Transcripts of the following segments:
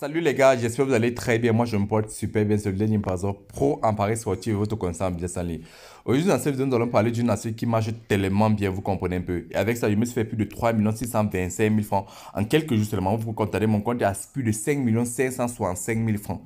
Salut les gars, j'espère que vous allez très bien. Moi, je me porte super bien. C'est dernier Pazor, pro en Paris sportif et votre conseil bien bien Aujourd'hui, dans cette vidéo, nous allons parler d'une astuce qui marche tellement bien, vous comprenez un peu. Et avec ça, je me suis fait plus de 3 625 000 francs en quelques jours seulement. Vous comptez mon compte à plus de 5 565 000 francs.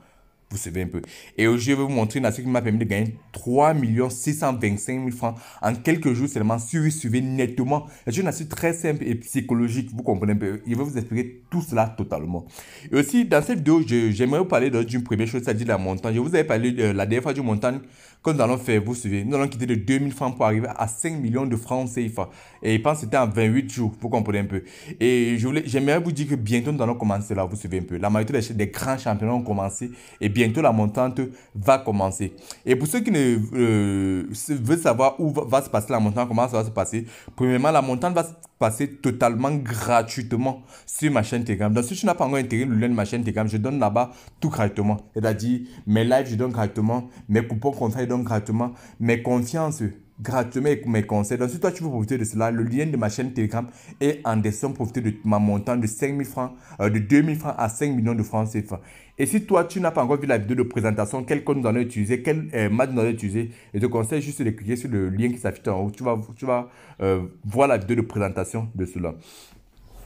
Vous savez un peu. Et aujourd'hui, je vais vous montrer une astuce qui m'a permis de gagner 3 625 000 francs en quelques jours seulement. Si vous suivez nettement, c'est une astuce très simple et psychologique. Vous comprenez un peu. Il vais vous expliquer tout cela totalement. Et aussi, dans cette vidéo, j'aimerais vous parler d'une première chose, c'est-à-dire la montagne. Je vous avais parlé de euh, la dernière fois du montagne que nous allons faire. Vous suivez. Nous allons quitter de 2.000 francs pour arriver à 5 millions de francs CFA. Et je pense que c'était en 28 jours. Vous comprenez un peu. Et je voulais j'aimerais vous dire que bientôt nous allons commencer là. Vous suivez un peu. La majorité des, grands championnats ont commencé. Et bien bientôt la montante va commencer. Et pour ceux qui ne euh, veulent savoir où va, se passer la montante, comment ça va se passer, premièrement, la montante va se passer totalement gratuitement sur ma chaîne Telegram. Donc si tu n'as pas encore intégré le lien de ma chaîne Telegram, je donne là-bas tout gratuitement. C'est-à-dire mes lives, je donne gratuitement, mes coupons contrats, je donne gratuitement, mes confiances, gratuitement mes conseils. Donc, si toi, tu veux profiter de cela, le lien de ma chaîne Telegram est en descente. Profiter de ma montant de 5000 francs, euh, de 2000 francs à 5 millions de francs CFA. Et si toi, tu n'as pas encore vu la vidéo de présentation, quel code nous allons utiliser, quel euh, match nous allons utiliser, je te conseille juste de cliquer sur le lien qui s'affiche en haut. Tu vas, tu vas euh, voir la vidéo de présentation de cela.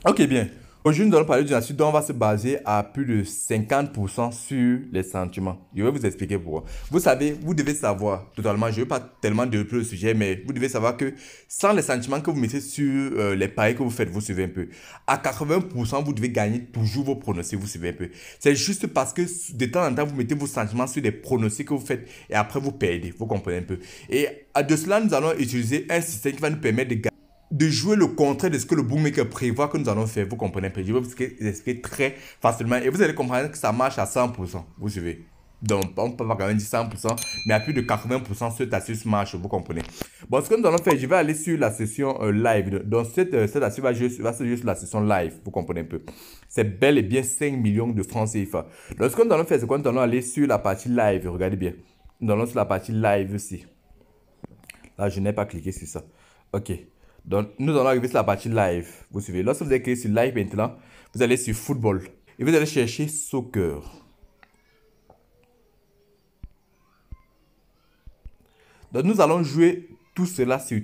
Ok, bien. Aujourd'hui, nous allons parler d'une astuce dont on va se baser à plus de 50% sur les sentiments. Je vais vous expliquer pourquoi. Vous savez, vous devez savoir totalement, je ne vais pas tellement développer le sujet, mais vous devez savoir que sans les sentiments que vous mettez sur euh, les paris que vous faites, vous suivez un peu. À 80%, vous devez gagner toujours vos pronostics, vous suivez un peu. C'est juste parce que de temps en temps, vous mettez vos sentiments sur des pronostics que vous faites et après vous perdez, vous comprenez un peu. Et de cela, nous allons utiliser un système qui va nous permettre de gagner de jouer le contraire de ce que le bookmaker prévoit que nous allons faire. Vous comprenez un peu. Je vais vous expliquer très facilement et vous allez comprendre que ça marche à 100%. Vous suivez. Donc, on peut pas quand même 100%, mais à plus de 80%, cette astuce marche, vous comprenez. Bon, ce que nous allons faire, je vais aller sur la session euh, live. Donc, cette, euh, astuce va, juste, va se jouer sur la session live, vous comprenez un peu. C'est bel et bien 5 millions de francs CFA. Donc, ce que nous allons faire, c'est que nous allons aller sur la partie live, regardez bien. Nous allons sur la partie live aussi. Là, je n'ai pas cliqué sur ça. Ok. Donc, nous allons arriver sur la partie live. Vous suivez. Lorsque vous avez cliqué sur live maintenant, vous allez sur football. Et vous allez chercher soccer. Donc, nous allons jouer tout cela sur,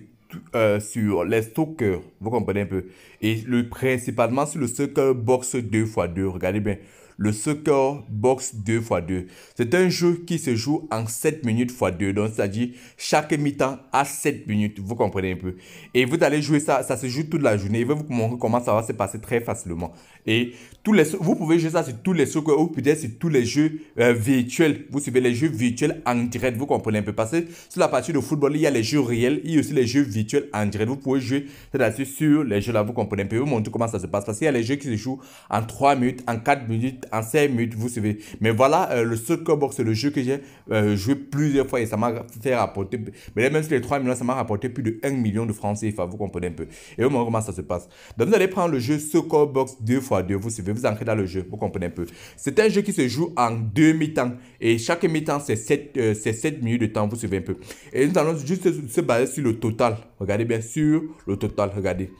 euh, sur les soccer. Vous comprenez un peu. Et le, principalement sur le soccer box 2x2. Regardez bien le Soccer Box 2x2. C'est un jeu qui se joue en 7 minutes x2. Donc, c'est-à-dire chaque mi-temps à 7 minutes. Vous comprenez un peu. Et vous allez jouer ça. Ça se joue toute la journée. Je vais vous montrer comment ça va se passer très facilement. Et tous les, vous pouvez jouer ça sur tous les soccer ou peut-être sur tous les jeux euh, virtuels. Vous suivez les jeux virtuels en direct, vous comprenez un peu. Parce que sur la partie de football, il y a les jeux réels, il y a aussi les jeux virtuels en direct. Vous pouvez jouer, cest sur les jeux là, vous comprenez un peu. Vous montrer comment ça se passe. Parce qu'il y a les jeux qui se jouent en 3 minutes, en 4 minutes, en 5 minutes, vous suivez. Mais voilà, euh, le soccer box, c'est le jeu que j'ai euh, joué plusieurs fois et ça m'a fait rapporter. Mais même sur les 3 millions, ça m'a rapporté plus de 1 million de francs CFA, vous comprenez un peu. Et vous voyez comment ça se passe. Donc vous allez prendre le jeu soccer box deux fois fois vous suivez, vous entrez dans le jeu, vous comprenez un peu. C'est un jeu qui se joue en deux mi-temps. Et chaque mi-temps, c'est 7, 7 euh, minutes de temps, vous suivez un peu. Et nous allons juste se, se baser sur le total. Regardez bien sûr le total, regardez.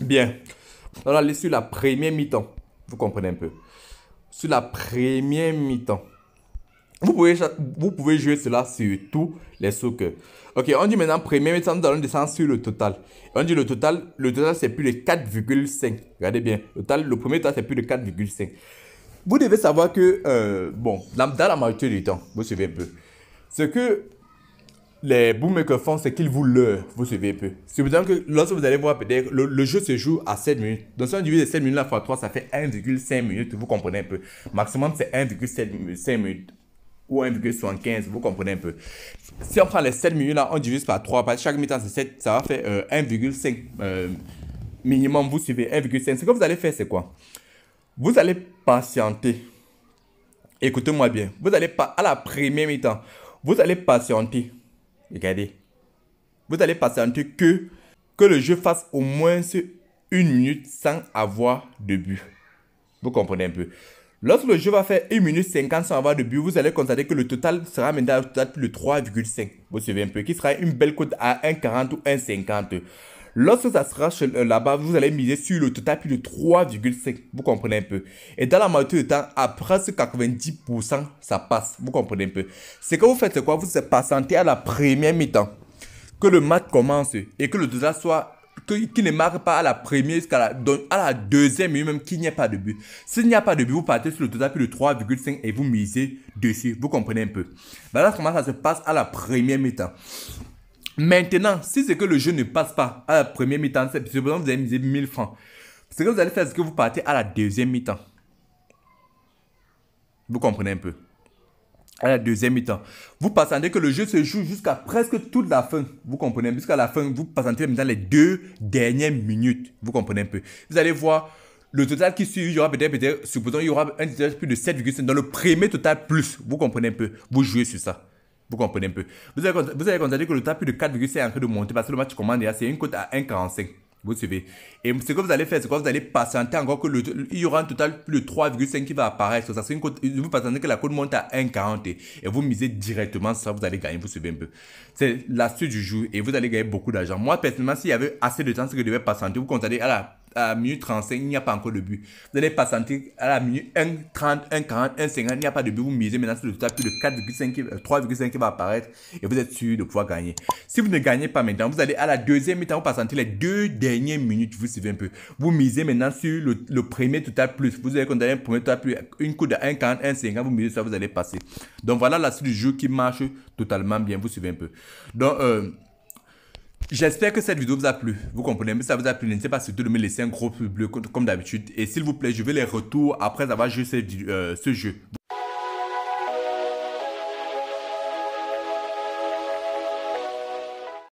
Bien. On va aller sur la première mi-temps. Vous comprenez un peu. Sur la première mi-temps. Vous pouvez, vous pouvez jouer cela sur tous les soukers. Ok, on dit maintenant premier, mais nous allons descendre sur le total. On dit le total, le total c'est plus de 4,5. Regardez bien, le total, le premier total c'est plus de 4,5. Vous devez savoir que, euh, bon, dans la majorité du temps, vous suivez un peu. Ce que les boommakers font, c'est qu'ils vous leurrent, vous suivez un peu. C'est-à-dire que lorsque vous allez voir, peut-être, le, jeu se joue à 7 minutes. Donc si on divise 7 minutes la fois 3, ça fait 1,5 minutes, vous comprenez un peu. Maximum c'est 1,5 minutes ou 1,75. Vous comprenez un peu. Si on prend les 7 minutes là, on divise par 3, par chaque mi-temps, c'est 7, ça va faire 1,5 euh, euh, minimum. Vous suivez 1,5. Ce que vous allez faire, c'est quoi Vous allez patienter. Écoutez-moi bien. Vous allez pas à la première mi-temps. Vous allez patienter. Regardez. Vous allez patienter que, que le jeu fasse au moins une minute sans avoir de but. Vous comprenez un peu. Lorsque le jeu va faire 1 minute 50 sans avoir de but, vous allez constater que le total sera maintenant un total plus de 3,5. Vous suivez un peu, qui sera une belle cote à 1,40 ou 1,50. Lorsque ça sera euh, là-bas, vous allez miser sur le total plus de 3,5. Vous comprenez un peu. Et dans la majorité du temps, après ce 90%, ça passe. Vous comprenez un peu. C'est que vous faites, quoi Vous patientez à la première mi-temps. Que le match commence et que le total soit qui ne marque pas à la première jusqu'à à la deuxième minute même qu'il n'y a pas de but. S'il n'y a pas de but, vous partez sur le total plus de 3,5 et vous misez dessus. Vous comprenez un peu. Voilà comment ça se passe à la première mi-temps. Maintenant, si c'est que le jeu ne passe pas à la première mi-temps, c'est que vous allez miser 1000 francs. Ce que vous allez faire, c'est que vous partez à la deuxième mi-temps. Vous comprenez un peu à la deuxième mi-temps. Vous patientez que le jeu se joue jusqu'à presque toute la fin. Vous comprenez Jusqu'à la fin, vous même dans les deux dernières minutes. Vous comprenez un peu Vous allez voir le total qui suit, il y aura peut-être, peut-être, supposons, il y aura un total plus de 7,5 dans le premier total plus. Vous comprenez un peu Vous jouez sur ça. Vous comprenez un peu Vous allez, vous constater que le total plus de 4,5 est en train de monter parce que le match commande, c'est une cote à 1,45. Vous suivez Et ce que vous allez faire, c'est que vous allez patienter encore que le, il y aura un total plus de 3,5 qui va apparaître. Ça, c'est une côte, vous patientez que la cote monte à 1,40 et vous misez directement ça, vous allez gagner, vous suivez un peu. C'est la suite du jour et vous allez gagner beaucoup d'argent. Moi, personnellement, s'il y avait assez de temps, c'est que je devais patienter, vous comptez, ah à la à minute 35, il n'y a pas encore de but. Vous allez pas sentir à la minute 1, 30, 1, 40, 1, 50, il n'y a pas de but. Vous misez maintenant sur le total plus de 4,5, 3,5 euh, qui va apparaître et vous êtes sûr de pouvoir gagner. Si vous ne gagnez pas maintenant, vous allez à la deuxième mi-temps, vous patientez les deux dernières minutes, vous suivez un peu. Vous misez maintenant sur le, premier total plus. Vous allez condamner un premier total plus, une coup de 1, 40, 1, 50, vous misez sur ça, vous allez passer. Donc voilà la suite du jeu qui marche totalement bien, vous suivez un peu. Donc, euh, J'espère que cette vidéo vous a plu. Vous comprenez, mais ça vous a plu, n'hésitez pas surtout de me laisser un gros pouce bleu comme d'habitude. Et s'il vous plaît, je veux les retours après avoir joué ce, euh, ce jeu.